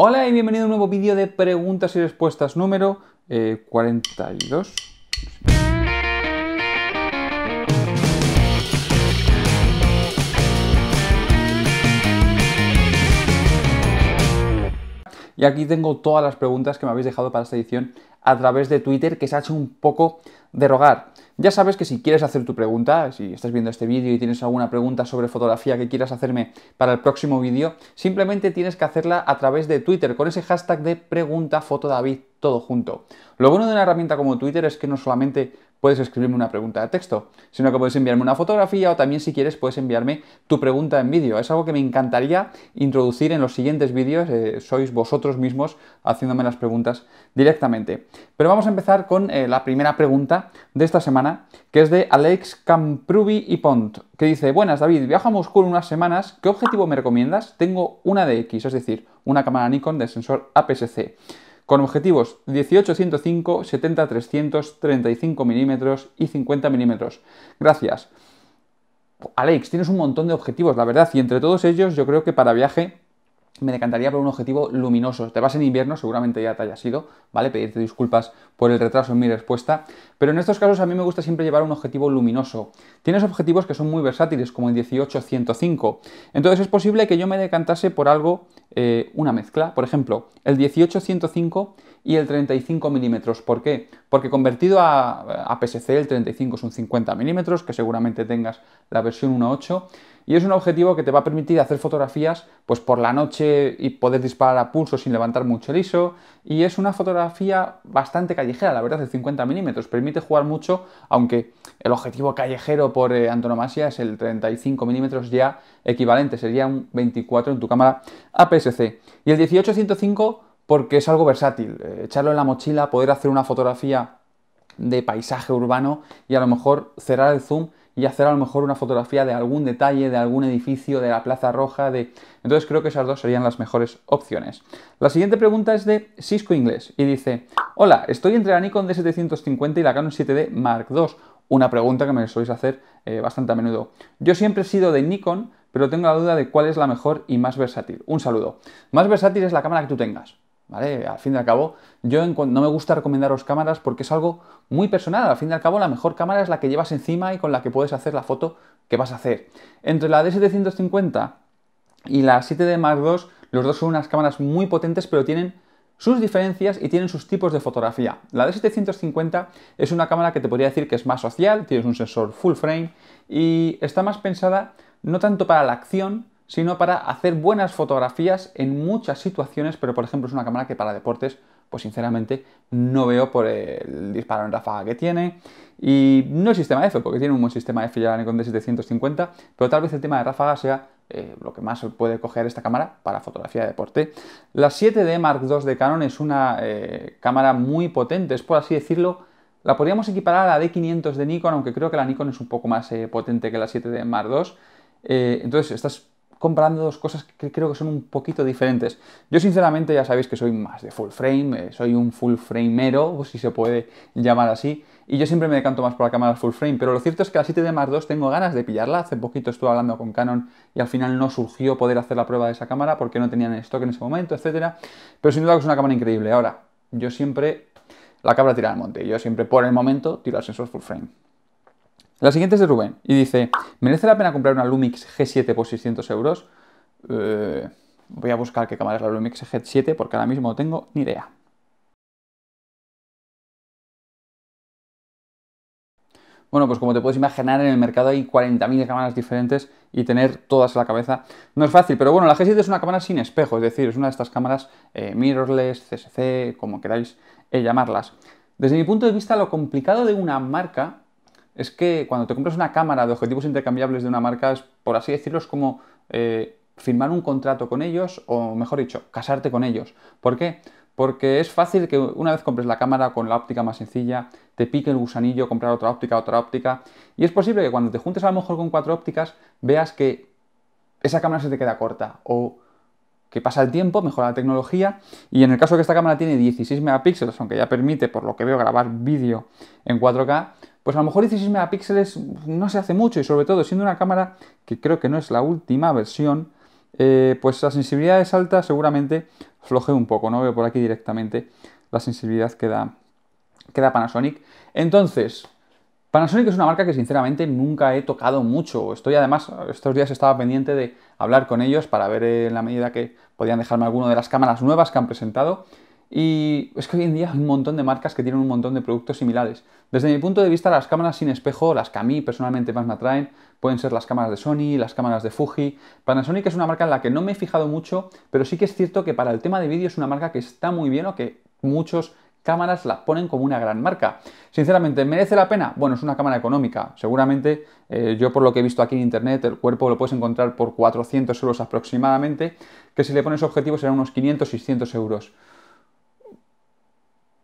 Hola y bienvenido a un nuevo vídeo de preguntas y respuestas número 42. Eh, y aquí tengo todas las preguntas que me habéis dejado para esta edición a través de Twitter, que se ha hecho un poco de rogar. Ya sabes que si quieres hacer tu pregunta, si estás viendo este vídeo y tienes alguna pregunta sobre fotografía que quieras hacerme para el próximo vídeo, simplemente tienes que hacerla a través de Twitter con ese hashtag de pregunta foto David todo junto. Lo bueno de una herramienta como Twitter es que no solamente puedes escribirme una pregunta de texto, sino que puedes enviarme una fotografía o también si quieres puedes enviarme tu pregunta en vídeo. Es algo que me encantaría introducir en los siguientes vídeos, eh, sois vosotros mismos haciéndome las preguntas directamente. Pero vamos a empezar con eh, la primera pregunta de esta semana, que es de Alex Camprubi y Pont, que dice, buenas David, viajo a Moscú en unas semanas, ¿qué objetivo me recomiendas? Tengo una DX, es decir, una cámara Nikon de sensor APS-C con objetivos 18-105, 70-300, 35 mm y 50 mm. Gracias. Alex, tienes un montón de objetivos, la verdad, y entre todos ellos yo creo que para viaje me decantaría por un objetivo luminoso. Te vas en invierno, seguramente ya te haya sido, ¿vale? Pedirte disculpas por el retraso en mi respuesta. Pero en estos casos a mí me gusta siempre llevar un objetivo luminoso. Tienes objetivos que son muy versátiles, como el 18-105, Entonces es posible que yo me decantase por algo, eh, una mezcla. Por ejemplo, el 18-105 y el 35 milímetros. ¿Por qué? Porque convertido a, a PSC, el 35 un 50 milímetros, que seguramente tengas la versión 1.8. Y es un objetivo que te va a permitir hacer fotografías pues, por la noche y poder disparar a pulso sin levantar mucho el ISO. Y es una fotografía bastante callejera, la verdad, de 50 milímetros. Permite jugar mucho, aunque el objetivo callejero por eh, antonomasia es el 35 milímetros ya equivalente, sería un 24 en tu cámara APS-C. Y el 18-105 porque es algo versátil, eh, echarlo en la mochila, poder hacer una fotografía de paisaje urbano y a lo mejor cerrar el zoom y hacer a lo mejor una fotografía de algún detalle, de algún edificio, de la Plaza Roja, de... Entonces creo que esas dos serían las mejores opciones. La siguiente pregunta es de Cisco Inglés y dice, hola, estoy entre la Nikon D750 y la Canon 7D Mark II. Una pregunta que me sois hacer eh, bastante a menudo. Yo siempre he sido de Nikon, pero tengo la duda de cuál es la mejor y más versátil. Un saludo. Más versátil es la cámara que tú tengas. Al fin y al cabo, yo no me gusta recomendaros cámaras porque es algo muy personal. Al fin y al cabo, la mejor cámara es la que llevas encima y con la que puedes hacer la foto que vas a hacer. Entre la D750 y la 7D Mark II, los dos son unas cámaras muy potentes, pero tienen sus diferencias y tienen sus tipos de fotografía. La D750 es una cámara que te podría decir que es más social, tienes un sensor full frame y está más pensada no tanto para la acción, sino para hacer buenas fotografías en muchas situaciones, pero por ejemplo es una cámara que para deportes, pues sinceramente no veo por el disparo en ráfaga que tiene. Y no el sistema F, porque tiene un buen sistema F ya la Nikon D750, pero tal vez el tema de ráfaga sea eh, lo que más puede coger esta cámara para fotografía de deporte. La 7D Mark II de Canon es una eh, cámara muy potente, es por así decirlo, la podríamos equiparar a la D500 de Nikon, aunque creo que la Nikon es un poco más eh, potente que la 7D Mark II. entonces, estas comparando dos cosas que creo que son un poquito diferentes. Yo sinceramente ya sabéis que soy más de full frame, eh, soy un full framero, si se puede llamar así, y yo siempre me decanto más por la cámara full frame, pero lo cierto es que la 7D Mark II tengo ganas de pillarla, hace poquito estuve hablando con Canon y al final no surgió poder hacer la prueba de esa cámara porque no tenían stock en ese momento, etcétera, pero sin duda que es una cámara increíble. Ahora, yo siempre la cámara tira al monte, yo siempre por el momento tiro al sensor full frame. La siguiente es de Rubén y dice, ¿merece la pena comprar una Lumix G7 por 600 euros? Eh, voy a buscar qué cámara es la Lumix G7 porque ahora mismo no tengo ni idea. Bueno, pues como te puedes imaginar, en el mercado hay 40.000 cámaras diferentes y tener todas a la cabeza no es fácil. Pero bueno, la G7 es una cámara sin espejo, es decir, es una de estas cámaras eh, mirrorless, CSC, como queráis eh, llamarlas. Desde mi punto de vista, lo complicado de una marca es que cuando te compras una cámara de objetivos intercambiables de una marca, es, por así decirlo, es como eh, firmar un contrato con ellos, o mejor dicho, casarte con ellos. ¿Por qué? Porque es fácil que una vez compres la cámara con la óptica más sencilla, te pique el gusanillo, comprar otra óptica, otra óptica. Y es posible que cuando te juntes a lo mejor con cuatro ópticas, veas que esa cámara se te queda corta. O que pasa el tiempo, mejora la tecnología. Y en el caso de que esta cámara tiene 16 megapíxeles, aunque ya permite, por lo que veo, grabar vídeo en 4K, pues a lo mejor 16 megapíxeles no se hace mucho y sobre todo siendo una cámara que creo que no es la última versión, eh, pues la sensibilidad es alta, seguramente floje un poco, no veo por aquí directamente la sensibilidad que da, que da Panasonic. Entonces, Panasonic es una marca que sinceramente nunca he tocado mucho. Estoy además, estos días estaba pendiente de hablar con ellos para ver eh, en la medida que podían dejarme alguna de las cámaras nuevas que han presentado. Y es que hoy en día hay un montón de marcas que tienen un montón de productos similares. Desde mi punto de vista, las cámaras sin espejo, las que a mí personalmente más me atraen, pueden ser las cámaras de Sony, las cámaras de Fuji. Panasonic es una marca en la que no me he fijado mucho, pero sí que es cierto que para el tema de vídeo es una marca que está muy bien o que muchos cámaras la ponen como una gran marca. Sinceramente, ¿merece la pena? Bueno, es una cámara económica. Seguramente, eh, yo por lo que he visto aquí en internet, el cuerpo lo puedes encontrar por 400 euros aproximadamente, que si le pones objetivos serán unos 500-600 euros.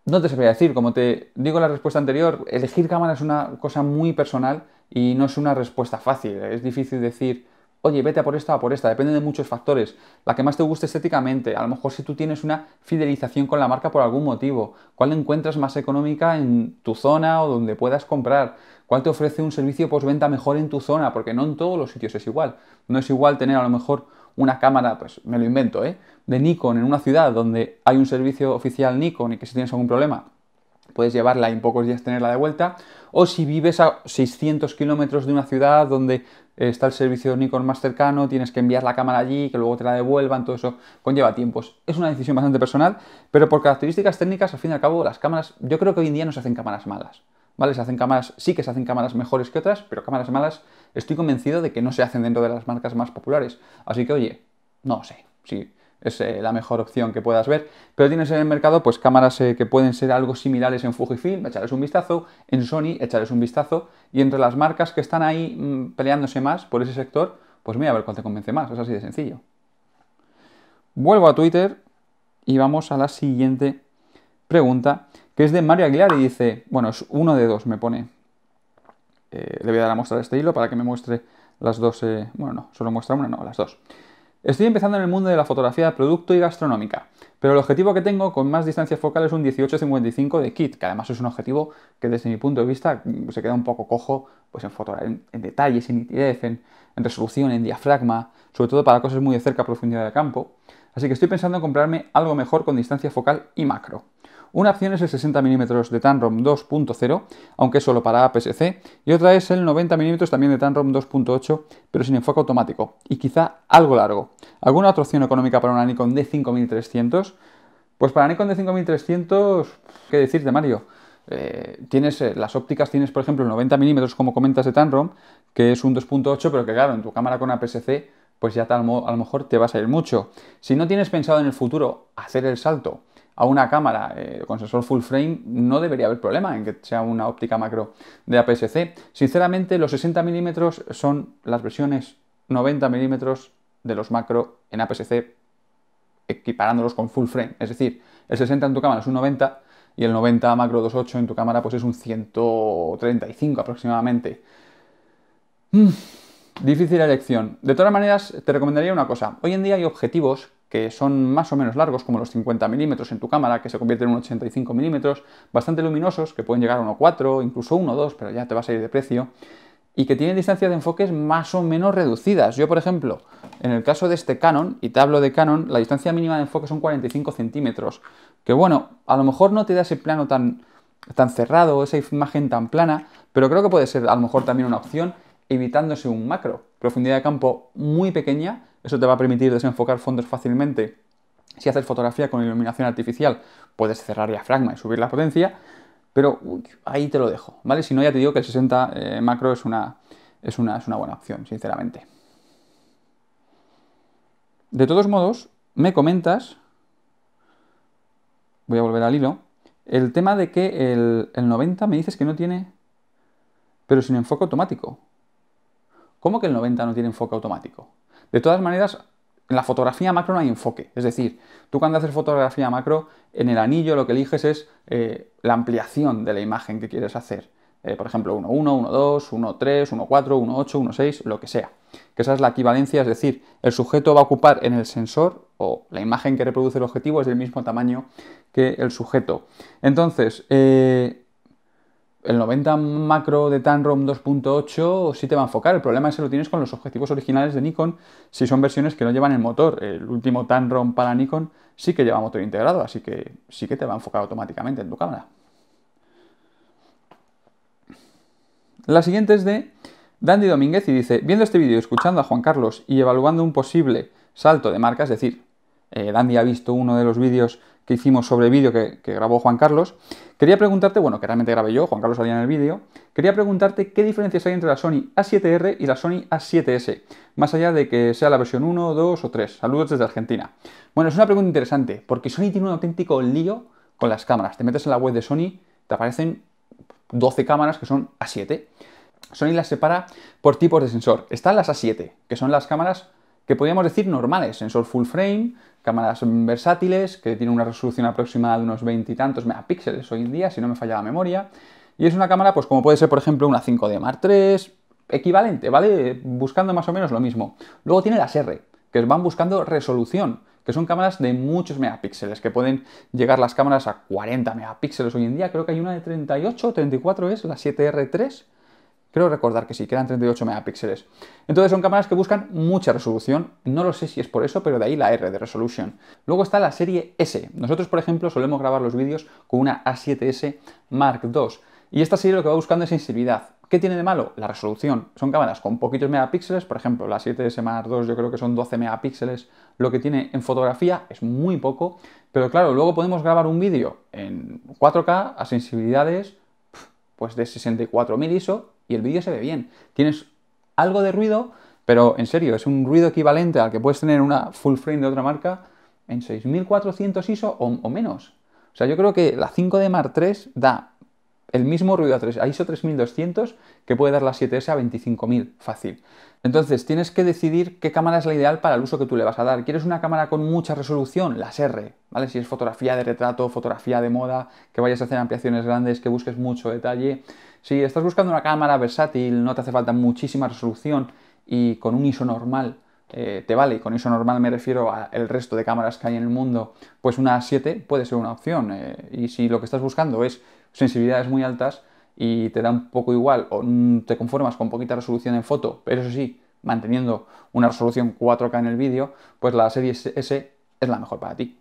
No te sabría decir, como te digo en la respuesta anterior, elegir cámara es una cosa muy personal y no es una respuesta fácil. Es difícil decir, oye, vete a por esta o por esta, depende de muchos factores. La que más te guste estéticamente, a lo mejor si tú tienes una fidelización con la marca por algún motivo, cuál encuentras más económica en tu zona o donde puedas comprar, cuál te ofrece un servicio postventa mejor en tu zona, porque no en todos los sitios es igual. No es igual tener a lo mejor una cámara, pues me lo invento, ¿eh? de Nikon en una ciudad donde hay un servicio oficial Nikon y que si tienes algún problema puedes llevarla y en pocos días tenerla de vuelta, o si vives a 600 kilómetros de una ciudad donde eh, está el servicio Nikon más cercano, tienes que enviar la cámara allí, que luego te la devuelvan, todo eso conlleva tiempos. Es una decisión bastante personal, pero por características técnicas, al fin y al cabo, las cámaras, yo creo que hoy en día no se hacen cámaras malas. Se hacen cámaras, sí que se hacen cámaras mejores que otras, pero cámaras malas estoy convencido de que no se hacen dentro de las marcas más populares. Así que, oye, no sé si es eh, la mejor opción que puedas ver, pero tienes en el mercado pues cámaras eh, que pueden ser algo similares en Fujifilm, echarles un vistazo, en Sony echarles un vistazo, y entre las marcas que están ahí mm, peleándose más por ese sector, pues mira a ver cuál te convence más, es así de sencillo. Vuelvo a Twitter y vamos a la siguiente pregunta que es de Mario Aguilar y dice, bueno, es uno de dos, me pone. Eh, le voy a dar a mostrar este hilo para que me muestre las dos, eh, bueno, no, solo muestra una, no, las dos. Estoy empezando en el mundo de la fotografía de producto y gastronómica, pero el objetivo que tengo con más distancia focal es un 18 55 de kit, que además es un objetivo que desde mi punto de vista se queda un poco cojo pues en, en, detalles, en nitidez, en, en, resolución, en diafragma, sobre todo para cosas muy de cerca, profundidad de campo. Así que estoy pensando en comprarme algo mejor con distancia focal y macro. Una opción es el 60 mm de TANROM 2.0, aunque solo para APS-C, y otra es el 90 mm también de TANROM 2.8, pero sin enfoque automático, y quizá algo largo. ¿Alguna otra opción económica para una Nikon D5300? Pues para Nikon D5300, ¿qué decirte, Mario? Eh, tienes eh, las ópticas, tienes por ejemplo el 90 mm, como comentas de TANROM, que es un 2.8, pero que claro, en tu cámara con APS-C, pues ya tal a lo mejor te va a salir mucho. Si no tienes pensado en el futuro hacer el salto a una cámara eh, con sensor full frame no debería haber problema en que sea una óptica macro de APS-C. Sinceramente, los 60 mm son las versiones 90 mm de los macro en APS-C equiparándolos con full frame. Es decir, el 60 en tu cámara es un 90 y el 90 macro 2.8 en tu cámara pues es un 135 aproximadamente. Mm, difícil elección. De todas maneras, te recomendaría una cosa. Hoy en día hay objetivos que son más o menos largos, como los 50 milímetros en tu cámara, que se convierten en 85 milímetros, bastante luminosos, que pueden llegar a 4, incluso 2, pero ya te vas a salir de precio, y que tienen distancias de enfoques más o menos reducidas. Yo, por ejemplo, en el caso de este Canon, y te hablo de Canon, la distancia mínima de enfoque son 45 centímetros, que bueno, a lo mejor no te da ese plano tan, tan cerrado, esa imagen tan plana, pero creo que puede ser a lo mejor también una opción, evitándose un macro, profundidad de campo muy pequeña, eso te va a permitir desenfocar fondos fácilmente. Si haces fotografía con iluminación artificial, puedes cerrar diafragma y subir la potencia, pero ahí te lo dejo, ¿vale? Si no, ya te digo que el 60 eh, macro es una, es, es una buena opción, sinceramente. De todos modos, me comentas, voy a volver al hilo, el tema de que el, el, 90 me dices que no tiene, pero sin enfoque automático. ¿Cómo que el 90 no tiene enfoque automático? De todas maneras, en la fotografía macro no hay enfoque. Es decir, tú cuando haces fotografía macro, en el anillo lo que eliges es eh, la ampliación de la imagen que quieres hacer. Eh, por ejemplo, 1-1, 1-2, 1-3, 1-4, 1-8, 1-6, lo que sea. Que esa es la equivalencia, es decir, el sujeto va a ocupar en el sensor o la imagen que reproduce el objetivo es del mismo tamaño que el sujeto. Entonces, eh, el 90 macro de Tanrom 2.8 sí te va a enfocar. El problema es que lo tienes con los objetivos originales de Nikon, si son versiones que no llevan el motor. El último tanrom para Nikon sí que lleva motor integrado, así que sí que te va a enfocar automáticamente en tu cámara. La siguiente es de Dandy Domínguez y dice, viendo este vídeo, escuchando a Juan Carlos y evaluando un posible salto de marca, es decir, eh, Dandy ha visto uno de los vídeos que hicimos sobre vídeo que, que, grabó Juan Carlos. Quería preguntarte, bueno, que realmente grabé yo, Juan Carlos salía en el vídeo, quería preguntarte qué diferencias hay entre la Sony A7R y la Sony A7S, más allá de que sea la versión 1, 2 o 3. Saludos desde Argentina. Bueno, es una pregunta interesante, porque Sony tiene un auténtico lío con las cámaras. Te metes en la web de Sony, te aparecen 12 cámaras que son A7. Sony las separa por tipos de sensor. Están las A7, que son las cámaras que podríamos decir normales, sensor full frame, cámaras versátiles, que tiene una resolución aproximada de unos veintitantos megapíxeles hoy en día, si no me falla la memoria, y es una cámara pues como puede ser por ejemplo una 5D Mark III, equivalente, ¿vale? Buscando más o menos lo mismo. Luego tiene las R, que van buscando resolución, que son cámaras de muchos megapíxeles, que pueden llegar las cámaras a 40 megapíxeles hoy en día, creo que hay una de 38 34 es la 7R3, Creo recordar que sí, quedan 38 megapíxeles. Entonces son cámaras que buscan mucha resolución. No lo sé si es por eso, pero de ahí la R de resolution. Luego está la serie S. Nosotros, por ejemplo, solemos grabar los vídeos con una A7S Mark II. Y esta serie lo que va buscando es sensibilidad. ¿Qué tiene de malo? La resolución. Son cámaras con poquitos megapíxeles, por ejemplo, la 7S Mark II yo creo que son 12 megapíxeles. Lo que tiene en fotografía es muy poco, pero claro, luego podemos grabar un vídeo en 4K a sensibilidades pues de 64.000 ISO y el vídeo se ve bien. Tienes algo de ruido, pero en serio, es un ruido equivalente al que puedes tener una full frame de otra marca en 6400 ISO o, o menos. O sea, yo creo que la 5D Mark III da el mismo ruido a, 3, ISO 3200 que puede dar la 7S a 25000, fácil. Entonces, tienes que decidir qué cámara es la ideal para el uso que tú le vas a dar. ¿Quieres una cámara con mucha resolución? Las R, ¿vale? Si es fotografía de retrato, fotografía de moda, que vayas a hacer ampliaciones grandes, que busques mucho detalle. Si estás buscando una cámara versátil, no te hace falta muchísima resolución y con un ISO normal eh, te vale, y con ISO normal me refiero al resto de cámaras que hay en el mundo, pues una 7 puede ser una opción. Eh, y si lo que estás buscando es sensibilidades muy altas y te da un poco igual o mm, te conformas con poquita resolución en foto, pero eso sí, manteniendo una resolución 4K en el vídeo, pues la serie S es la mejor para ti.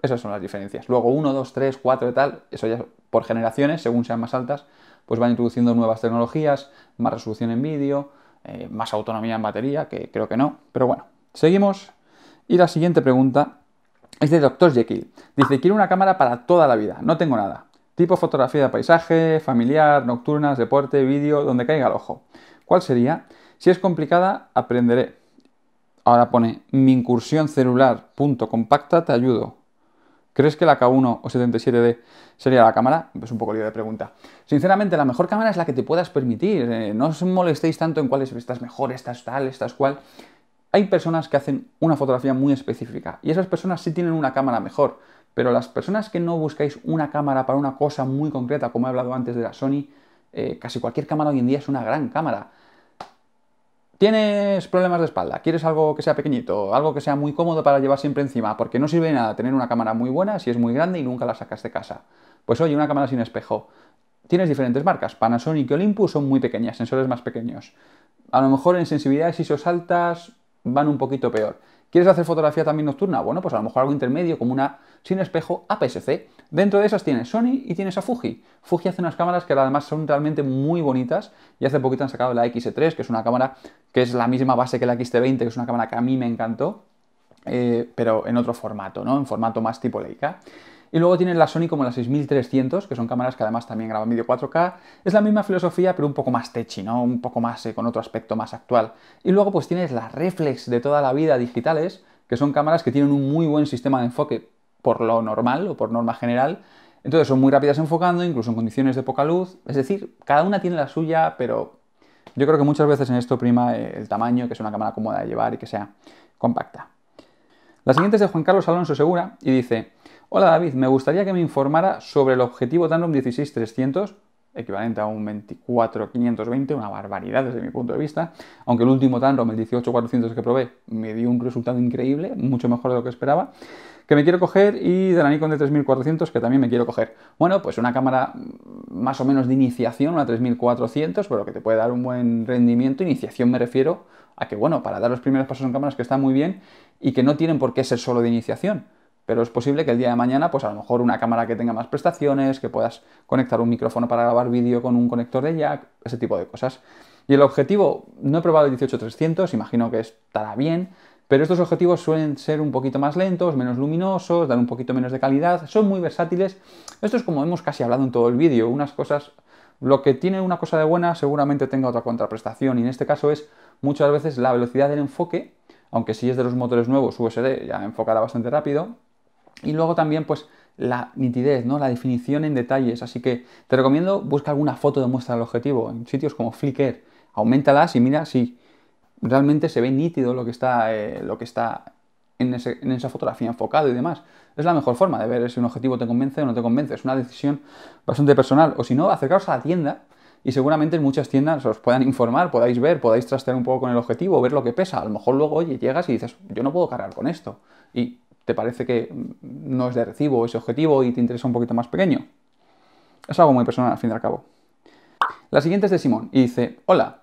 Esas son las diferencias. Luego 1, 2, 3, 4 y tal, eso ya por generaciones, según sean más altas, pues van introduciendo nuevas tecnologías, más resolución en vídeo, eh, más autonomía en batería, que creo que no. Pero bueno, seguimos. Y la siguiente pregunta es de Dr. Jekyll. Dice, quiero una cámara para toda la vida, no tengo nada. Tipo fotografía de paisaje, familiar, nocturnas, deporte, vídeo, donde caiga el ojo. ¿Cuál sería? Si es complicada, aprenderé. Ahora pone mi incursión celular punto compacta te ayudo. ¿Crees que la K1 o 77D sería la cámara? Es un poco lío de pregunta. Sinceramente, la mejor cámara es la que te puedas permitir. Eh, no os molestéis tanto en cuáles estás mejor, estas tal, estas cual. Hay personas que hacen una fotografía muy específica y esas personas sí tienen una cámara mejor. Pero las personas que no buscáis una cámara para una cosa muy concreta, como he hablado antes de la Sony, eh, casi cualquier cámara hoy en día es una gran cámara. Tienes problemas de espalda, quieres algo que sea pequeñito, algo que sea muy cómodo para llevar siempre encima, porque no sirve de nada tener una cámara muy buena si es muy grande y nunca la sacas de casa. Pues oye, una cámara sin espejo. Tienes diferentes marcas, Panasonic y Olympus son muy pequeñas, sensores más pequeños. A lo mejor en sensibilidades ISO altas van un poquito peor. ¿Quieres hacer fotografía también nocturna? Bueno, pues a lo mejor algo intermedio, como una sin espejo APS-C. Dentro de esas tienes Sony y tienes a Fuji. Fuji hace unas cámaras que además son realmente muy bonitas y hace poquito han sacado la x 3 e que es una cámara que es la misma base que la X-T20, e que es una cámara que a mí me encantó, eh, pero en otro formato, ¿no? En formato más tipo Leica. Y luego tienes la Sony como la 6300, que son cámaras que además también graban vídeo 4K. Es la misma filosofía, pero un poco más techy, ¿no? Un poco más eh, con otro aspecto más actual. Y luego pues tienes las reflex de toda la vida digitales, que son cámaras que tienen un muy buen sistema de enfoque por lo normal o por norma general. Entonces son muy rápidas enfocando, incluso en condiciones de poca luz. Es decir, cada una tiene la suya, pero yo creo que muchas veces en esto prima eh, el tamaño, que es una cámara cómoda de llevar y que sea compacta. La siguiente es de Juan Carlos Alonso Segura y dice, Hola David, me gustaría que me informara sobre el objetivo Tandem 16300, equivalente a un 24-520, una barbaridad desde mi punto de vista, aunque el último Tandem, el 18400 que probé, me dio un resultado increíble, mucho mejor de lo que esperaba que me quiero coger y de la Nikon de 3400 que también me quiero coger. Bueno, pues una cámara más o menos de iniciación, una 3400, pero que te puede dar un buen rendimiento. Iniciación me refiero a que, bueno, para dar los primeros pasos en cámaras que están muy bien y que no tienen por qué ser solo de iniciación pero es posible que el día de mañana, pues a lo mejor una cámara que tenga más prestaciones, que puedas conectar un micrófono para grabar vídeo con un conector de jack, ese tipo de cosas. Y el objetivo, no he probado el 18300, imagino que estará bien, pero estos objetivos suelen ser un poquito más lentos, menos luminosos, dan un poquito menos de calidad, son muy versátiles. Esto es como hemos casi hablado en todo el vídeo, unas cosas, lo que tiene una cosa de buena seguramente tenga otra contraprestación y en este caso es muchas veces la velocidad del enfoque, aunque si es de los motores nuevos USD ya enfocará bastante rápido, y luego también, pues, la nitidez, ¿no? La definición en detalles. Así que te recomiendo, busca alguna foto de muestra del objetivo en sitios como Flickr. Aumentalas y mira si realmente se ve nítido lo que está, eh, lo que está en, esa fotografía enfocado y demás. Es la mejor forma de ver si un objetivo te convence o no te convence. Es una decisión bastante personal. O si no, acercaros a la tienda y seguramente en muchas tiendas os puedan informar, podáis ver, podáis trastear un poco con el objetivo, ver lo que pesa. A lo mejor luego, llegas y dices, yo no puedo cargar con esto. Y te parece que no es de recibo ese objetivo y te interesa un poquito más pequeño. Es algo muy personal, al fin y al cabo. La siguiente es de Simón y dice, hola,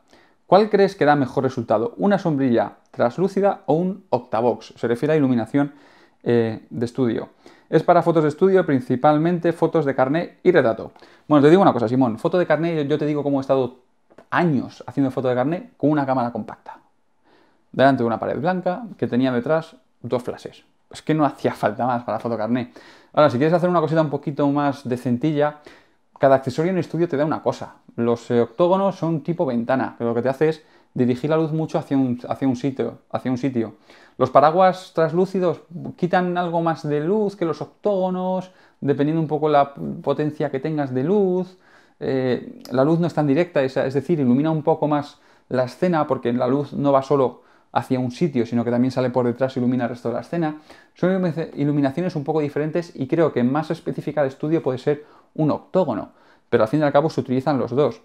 ¿cuál crees que da mejor resultado? ¿Una sombrilla translúcida o un octavox? Se refiere a iluminación eh, de estudio. Es para fotos de estudio, principalmente fotos de carné y retrato. Bueno, te digo una cosa, Simón, foto de carné, yo te digo cómo he estado años haciendo foto de carné con una cámara compacta. Delante de una pared blanca que tenía detrás dos flashes es que no hacía falta más para fotocarné. Ahora, si quieres hacer una cosita un poquito más decentilla, cada accesorio en el estudio te da una cosa. Los octógonos son tipo ventana, que lo que te hace es dirigir la luz mucho hacia un, hacia un, sitio, hacia un sitio. Los paraguas translúcidos quitan algo más de luz que los octógonos, dependiendo un poco la potencia que tengas de luz. Eh, la luz no es tan directa, es decir, ilumina un poco más la escena porque la luz no va solo hacia un sitio, sino que también sale por detrás y e ilumina el resto de la escena. Son iluminaciones un poco diferentes y creo que más específica de estudio puede ser un octógono, pero al fin y al cabo se utilizan los dos.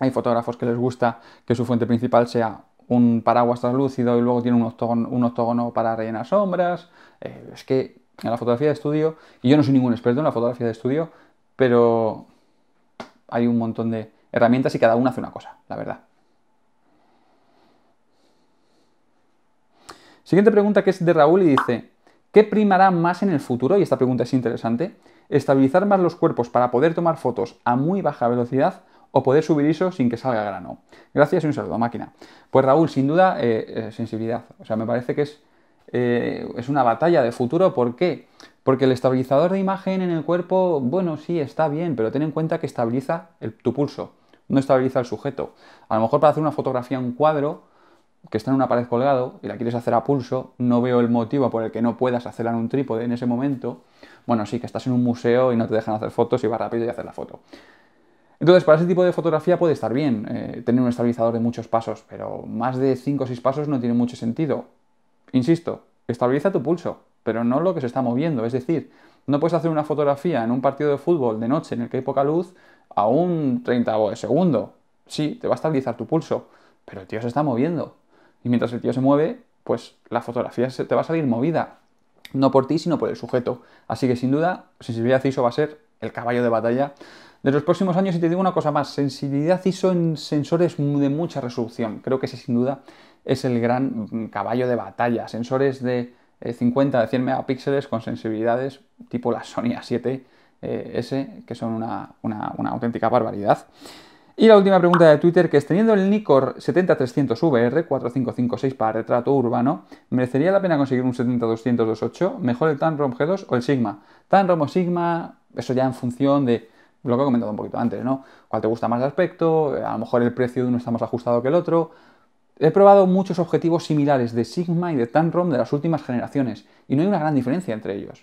Hay fotógrafos que les gusta que su fuente principal sea un paraguas translúcido y luego tiene un octógono, para rellenar sombras. Eh, es que en la fotografía de estudio, y yo no soy ningún experto en la fotografía de estudio, pero hay un montón de herramientas y cada una hace una cosa, la verdad. Siguiente pregunta que es de Raúl y dice, ¿qué primará más en el futuro? Y esta pregunta es interesante. ¿Estabilizar más los cuerpos para poder tomar fotos a muy baja velocidad o poder subir ISO sin que salga grano. Gracias y un saludo, máquina. Pues Raúl, sin duda, eh, eh, sensibilidad. O sea, me parece que es, eh, es una batalla de futuro. ¿Por qué? Porque el estabilizador de imagen en el cuerpo, bueno, sí, está bien, pero ten en cuenta que estabiliza tu pulso, no estabiliza el sujeto. A lo mejor para hacer una fotografía, un cuadro, que está en una pared colgado y la quieres hacer a pulso, no veo el motivo por el que no puedas hacerla en un trípode en ese momento. Bueno, sí, que estás en un museo y no te dejan hacer fotos y vas rápido y hacer la foto. Entonces, para ese tipo de fotografía puede estar bien eh, tener un estabilizador de muchos pasos, pero más de 5 o 6 pasos no tiene mucho sentido. Insisto, estabiliza tu pulso, pero no lo que se está moviendo. Es decir, no puedes hacer una fotografía en un partido de fútbol de noche en el que hay poca luz a un 30 de segundo. Sí, te va a estabilizar tu pulso, pero el tío se está moviendo. Y mientras el tío se mueve, pues la fotografía se te va a salir movida, no por ti, sino por el sujeto. Así que sin duda, sensibilidad ISO va a ser el caballo de batalla de los próximos años. Y te digo una cosa más, sensibilidad ISO en sensores de mucha resolución. Creo que ese sin duda es el gran mm, caballo de batalla. Sensores de 50, eh, de 100 megapíxeles con sensibilidades tipo la Sony A7S, eh, que son una, una auténtica barbaridad. Y la última pregunta de Twitter, que es teniendo el Nikkor 70-300 vr 4556 para retrato urbano, ¿merecería la pena conseguir un 70-200-2-8? 70228? ¿Mejor el Tamron G2 o el Sigma? Tamron o Sigma, eso ya en función de lo que he comentado un poquito antes, ¿no? ¿Cuál te gusta más el aspecto? A lo mejor el precio de uno está más ajustado que el otro. He probado muchos objetivos similares de Sigma y de Tamron de las últimas generaciones y no hay una gran diferencia entre ellos.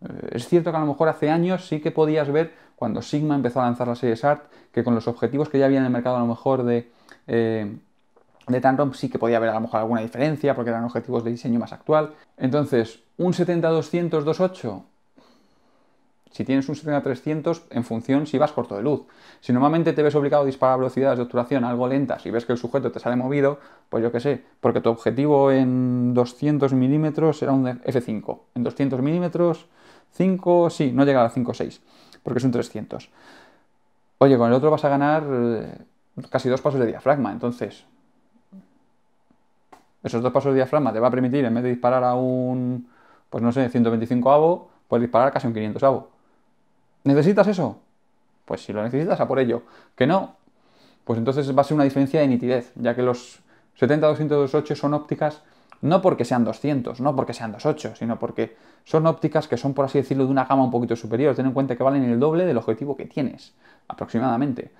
Eh, es cierto que a lo mejor hace años sí que podías ver cuando Sigma empezó a lanzar la serie SART, que con los objetivos que ya había en el mercado a lo mejor de, eh, de sí que podía haber a lo mejor alguna diferencia, porque eran objetivos de diseño más actual. Entonces, un 70-200-28, si tienes un 70-300, en función si vas corto de luz. Si normalmente te ves obligado a disparar velocidades de obturación algo lentas y ves que el sujeto te sale movido, pues yo qué sé, porque tu objetivo en 200 milímetros era un F5. En 200 milímetros, 5, sí, no llegaba a 5-6 porque son 300. Oye, con el otro vas a ganar eh, casi dos pasos de diafragma, entonces esos dos pasos de diafragma te va a permitir, en vez de disparar a un, pues no sé, 125 avo, puedes disparar casi a un 500 avo. ¿Necesitas eso? Pues si lo necesitas, a por ello. ¿Que no? Pues entonces va a ser una diferencia de nitidez, ya que los 70-208 son ópticas no porque sean 200, no porque sean 28, sino porque son ópticas que son, por así decirlo, de una gama un poquito superior. Ten en cuenta que valen el doble del objetivo que tienes, aproximadamente.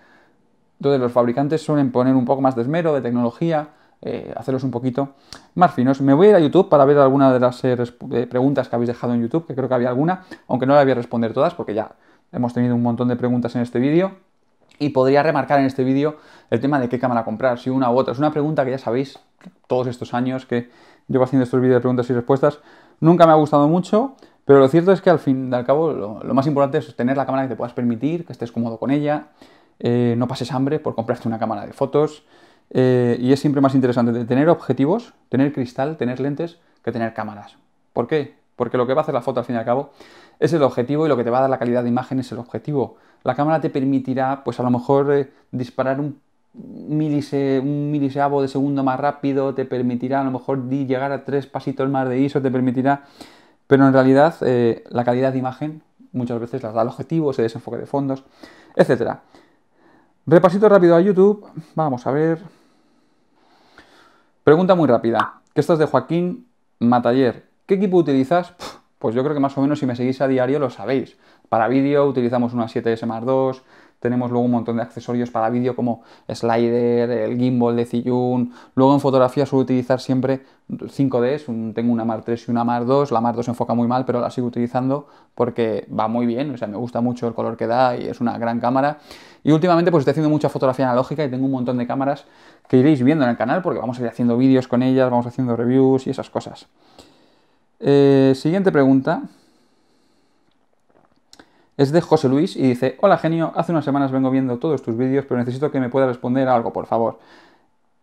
Entonces los fabricantes suelen poner un poco más de esmero, de tecnología, eh, hacerlos un poquito más finos. Me voy a ir a YouTube para ver alguna de las eh, preguntas que habéis dejado en YouTube, que creo que había alguna, aunque no la voy a responder todas porque ya hemos tenido un montón de preguntas en este vídeo. Y podría remarcar en este vídeo el tema de qué cámara comprar, si una u otra. Es una pregunta que ya sabéis todos estos años que llevo haciendo estos vídeos de preguntas y respuestas. Nunca me ha gustado mucho, pero lo cierto es que al fin y al cabo lo, más importante es tener la cámara que te puedas permitir, que estés cómodo con ella, eh, no pases hambre por comprarte una cámara de fotos. Eh, y es siempre más interesante tener objetivos, tener cristal, tener lentes, que tener cámaras. ¿Por qué? Porque lo que va a hacer la foto al fin y al cabo es el objetivo y lo que te va a dar la calidad de imagen es el objetivo. La cámara te permitirá, pues a lo mejor, eh, disparar un un miliseavo de segundo más rápido, te permitirá a lo mejor llegar a tres pasitos más de ISO, te permitirá... Pero en realidad eh, la calidad de imagen muchas veces las da el objetivo, se desenfoque de fondos, etcétera. Repasito rápido a YouTube. Vamos a ver. Pregunta muy rápida. Que esto es de Joaquín Mataller. ¿Qué equipo utilizas? Pues yo creo que más o menos si me seguís a diario lo sabéis. Para vídeo utilizamos una 7S más tenemos luego un montón de accesorios para vídeo como slider, el gimbal de Zhiyun. Luego en fotografía suelo utilizar siempre 5Ds. tengo una Mar 3 y una Mar 2. La Mar 2 enfoca muy mal, pero la sigo utilizando porque va muy bien. O sea, me gusta mucho el color que da y es una gran cámara. Y últimamente pues estoy haciendo mucha fotografía analógica y tengo un montón de cámaras que iréis viendo en el canal porque vamos a ir haciendo vídeos con ellas, vamos haciendo reviews y esas cosas. Eh, siguiente pregunta es de José Luis y dice, hola genio, hace unas semanas vengo viendo todos tus vídeos, pero necesito que me pueda responder algo, por favor.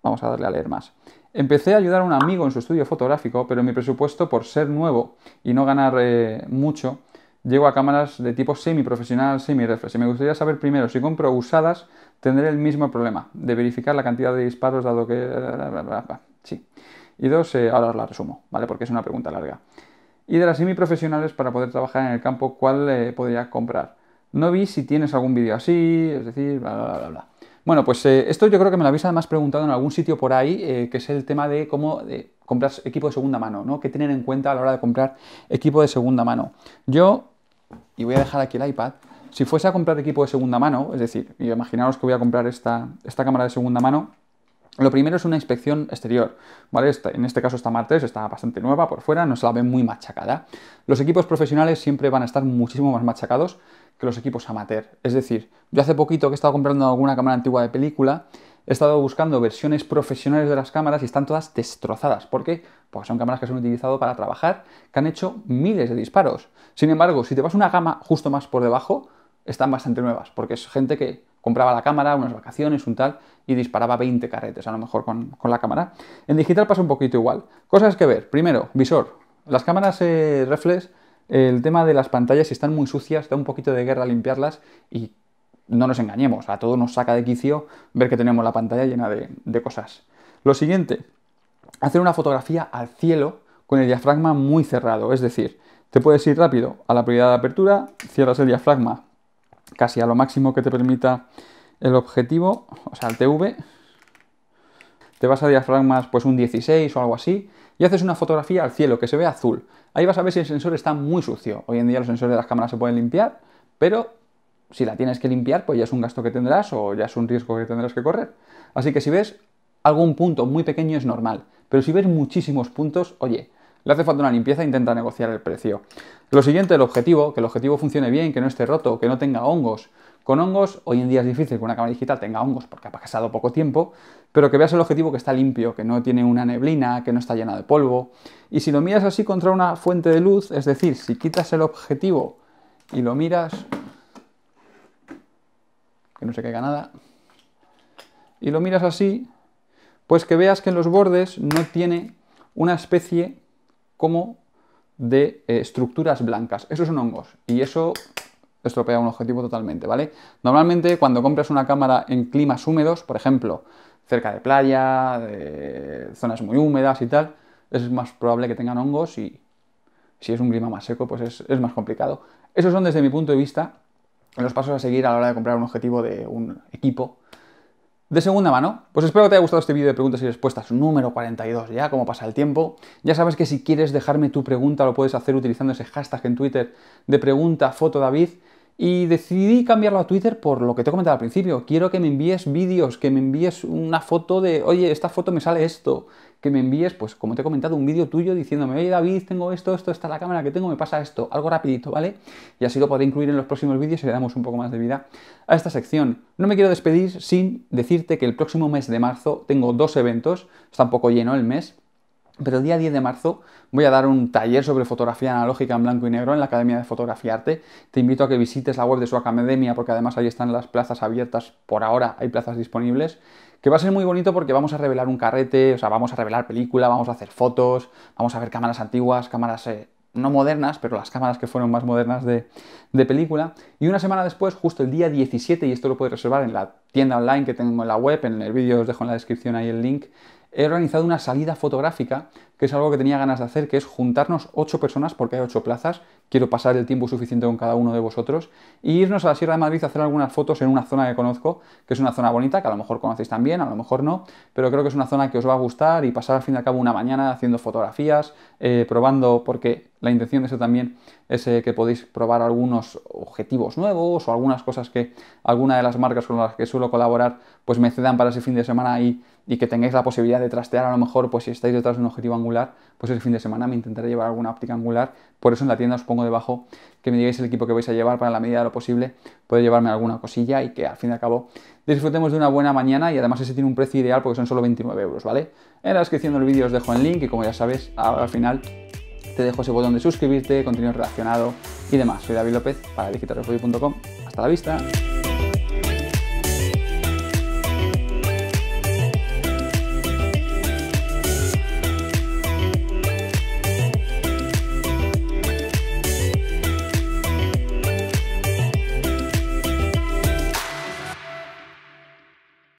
Vamos a darle a leer más. Empecé a ayudar a un amigo en su estudio fotográfico, pero mi presupuesto por ser nuevo y no ganar eh, mucho, llego a cámaras de tipo semi-profesional, semi-reflex. Y me gustaría saber primero, si compro usadas, tendré el mismo problema de verificar la cantidad de disparos dado que... Sí. Y dos, eh, ahora la resumo, ¿vale? Porque es una pregunta larga y de las semiprofesionales para poder trabajar en el campo, cuál eh, podría comprar. No vi si tienes algún vídeo así, es decir, bla, bla, bla, bla. Bueno, pues eh, esto yo creo que me lo habéis además preguntado en algún sitio por ahí, eh, que es el tema de cómo comprar equipo de segunda mano, ¿no? ¿Qué tener en cuenta a la hora de comprar equipo de segunda mano? Yo, y voy a dejar aquí el iPad, si fuese a comprar equipo de segunda mano, es decir, imaginaros que voy a comprar esta, esta cámara de segunda mano, lo primero es una inspección exterior, en este caso esta martes, está bastante nueva por fuera, no se la ve muy machacada. Los equipos profesionales siempre van a estar muchísimo más machacados que los equipos amateur. Es decir, yo hace poquito que he estado comprando alguna cámara antigua de película, he estado buscando versiones profesionales de las cámaras y están todas destrozadas. ¿Por qué? Porque son cámaras que se han utilizado para trabajar, que han hecho miles de disparos. Sin embargo, si te vas una gama justo más por debajo, están bastante nuevas, porque es gente que compraba la cámara, unas vacaciones, un tal, y disparaba 20 carretes a lo mejor con, la cámara. En digital pasa un poquito igual. Cosas que ver. Primero, visor. Las cámaras eh, reflex, el tema de las pantallas, si están muy sucias, da un poquito de guerra limpiarlas y no nos engañemos, a todos nos saca de quicio ver que tenemos la pantalla llena de, de cosas. Lo siguiente, hacer una fotografía al cielo con el diafragma muy cerrado, es decir, te puedes ir rápido a la prioridad de apertura, cierras el diafragma casi a lo máximo que te permita el objetivo, o sea, el TV. Te vas a diafragmas pues un 16 o algo así y haces una fotografía al cielo que se ve azul. Ahí vas a ver si el sensor está muy sucio. Hoy en día los sensores de las cámaras se pueden limpiar, pero si la tienes que limpiar, pues ya es un gasto que tendrás o ya es un riesgo que tendrás que correr. Así que si ves algún punto muy pequeño es normal, pero si ves muchísimos puntos, oye, le hace falta una limpieza, e intenta negociar el precio. Lo siguiente, el objetivo, que el objetivo funcione bien, que no esté roto, que no tenga hongos. Con hongos, hoy en día es difícil que una cámara digital tenga hongos porque ha pasado poco tiempo, pero que veas el objetivo que está limpio, que no tiene una neblina, que no está llena de polvo. Y si lo miras así contra una fuente de luz, es decir, si quitas el objetivo y lo miras, que no se caiga nada, y lo miras así, pues que veas que en los bordes no tiene una especie como de eh, estructuras blancas. Esos son hongos y eso estropea un objetivo totalmente, ¿vale? Normalmente cuando compras una cámara en climas húmedos, por ejemplo, cerca de playa, de zonas muy húmedas y tal, es más probable que tengan hongos y si es un clima más seco, pues es, es más complicado. Esos son desde mi punto de vista los pasos a seguir a la hora de comprar un objetivo de un equipo de segunda mano. Pues espero que te haya gustado este vídeo de preguntas y respuestas número 42, ya como pasa el tiempo. Ya sabes que si quieres dejarme tu pregunta lo puedes hacer utilizando ese hashtag en Twitter de pregunta foto David. Y decidí cambiarlo a Twitter por lo que te he comentado al principio. Quiero que me envíes vídeos, que me envíes una foto de, oye, esta foto me sale esto, que me envíes, pues como te he comentado, un vídeo tuyo diciéndome, oye David, tengo esto, esto, está la cámara que tengo, me pasa esto, algo rapidito, ¿vale? Y así lo podré incluir en los próximos vídeos y le damos un poco más de vida a esta sección. No me quiero despedir sin decirte que el próximo mes de marzo tengo dos eventos, está un poco lleno el mes, pero el día 10 de marzo voy a dar un taller sobre fotografía analógica en blanco y negro en la Academia de Fotografía Arte. Te invito a que visites la web de su academia porque además ahí están las plazas abiertas. Por ahora hay plazas disponibles. Que va a ser muy bonito porque vamos a revelar un carrete, o sea, vamos a revelar película, vamos a hacer fotos, vamos a ver cámaras antiguas, cámaras eh, no modernas, pero las cámaras que fueron más modernas de, de, película. Y una semana después, justo el día 17, y esto lo puedes reservar en la tienda online que tengo en la web, en el vídeo os dejo en la descripción ahí el link, he organizado una salida fotográfica, que es algo que tenía ganas de hacer, que es juntarnos ocho personas, porque hay ocho plazas, quiero pasar el tiempo suficiente con cada uno de vosotros, e irnos a la Sierra de Madrid a hacer algunas fotos en una zona que conozco, que es una zona bonita, que a lo mejor conocéis también, a lo mejor no, pero creo que es una zona que os va a gustar y pasar al fin y al cabo una mañana haciendo fotografías, eh, probando, porque la intención de eso también es eh, que podéis probar algunos objetivos nuevos o algunas cosas que alguna de las marcas con las que suelo colaborar pues me cedan para ese fin de semana y y que tengáis la posibilidad de trastear a lo mejor, pues si estáis detrás de un objetivo angular, pues el fin de semana me intentaré llevar alguna óptica angular, por eso en la tienda os pongo debajo que me digáis el equipo que vais a llevar para la medida de lo posible, poder llevarme alguna cosilla y que al fin y al cabo disfrutemos de una buena mañana y además ese tiene un precio ideal porque son solo 29 euros, ¿vale? En la descripción del vídeo os dejo el link y como ya sabes, al final te dejo ese botón de suscribirte, contenido relacionado y demás. Soy David López para digitalrefolio.com. Hasta la vista.